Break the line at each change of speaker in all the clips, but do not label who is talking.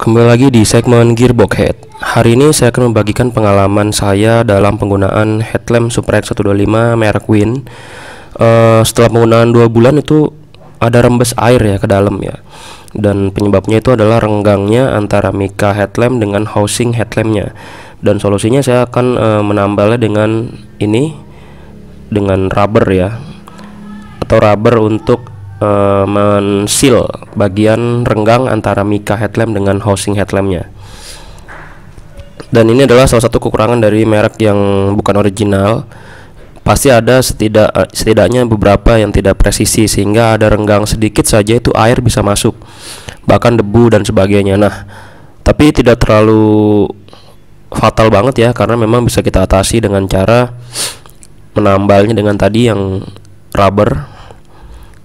Kembali lagi di segmen Gearbox Head. Hari ini saya akan membagikan pengalaman saya dalam penggunaan headlamp X 125 merek Win. Uh, setelah penggunaan 2 bulan itu ada rembes air ya ke dalam ya. Dan penyebabnya itu adalah renggangnya antara mika headlamp dengan housing headlampnya. Dan solusinya saya akan uh, menambahnya dengan ini dengan rubber ya atau rubber untuk uh, mensil bagian renggang antara mika headlamp dengan housing headlampnya dan ini adalah salah satu kekurangan dari merek yang bukan original pasti ada setidak eh, setidaknya beberapa yang tidak presisi sehingga ada renggang sedikit saja itu air bisa masuk bahkan debu dan sebagainya nah tapi tidak terlalu fatal banget ya karena memang bisa kita atasi dengan cara menambalnya dengan tadi yang rubber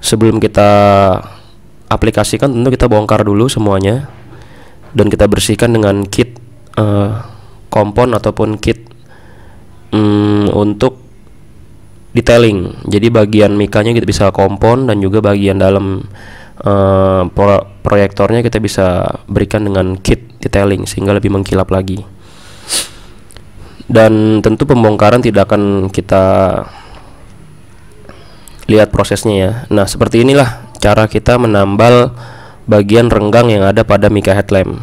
sebelum kita aplikasikan tentu kita bongkar dulu semuanya dan kita bersihkan dengan kit uh, kompon ataupun kit um, untuk detailing jadi bagian mikanya kita bisa kompon dan juga bagian dalam uh, pro proyektornya kita bisa berikan dengan kit detailing sehingga lebih mengkilap lagi dan tentu pembongkaran tidak akan kita lihat prosesnya ya nah seperti inilah cara kita menambal bagian renggang yang ada pada mika headlamp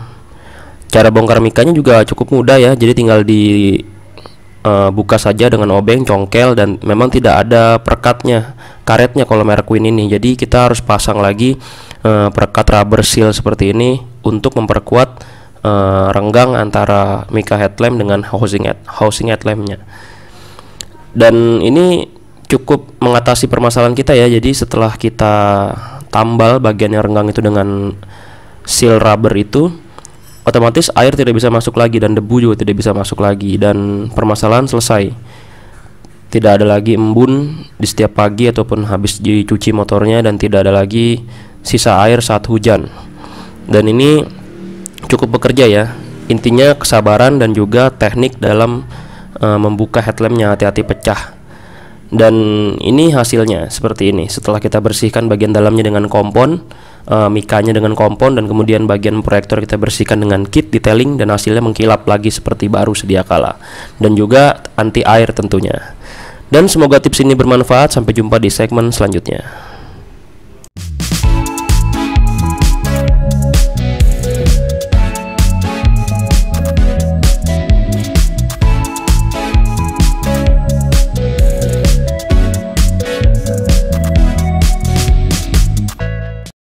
cara bongkar mikanya juga cukup mudah ya jadi tinggal di uh, buka saja dengan obeng congkel dan memang tidak ada perekatnya karetnya kalau merek Queen ini jadi kita harus pasang lagi uh, perekat rubber seal seperti ini untuk memperkuat uh, renggang antara mika headlamp dengan housing head housing headlampnya dan ini cukup mengatasi permasalahan kita ya. Jadi setelah kita tambal bagian yang renggang itu dengan seal rubber itu, otomatis air tidak bisa masuk lagi dan debu juga tidak bisa masuk lagi dan permasalahan selesai. Tidak ada lagi embun di setiap pagi ataupun habis dicuci motornya dan tidak ada lagi sisa air saat hujan. Dan ini cukup bekerja ya. Intinya kesabaran dan juga teknik dalam uh, membuka headlampnya hati-hati pecah dan ini hasilnya seperti ini setelah kita bersihkan bagian dalamnya dengan kompon uh, mikanya dengan kompon dan kemudian bagian proyektor kita bersihkan dengan kit detailing dan hasilnya mengkilap lagi seperti baru sedia kala dan juga anti air tentunya dan semoga tips ini bermanfaat sampai jumpa di segmen selanjutnya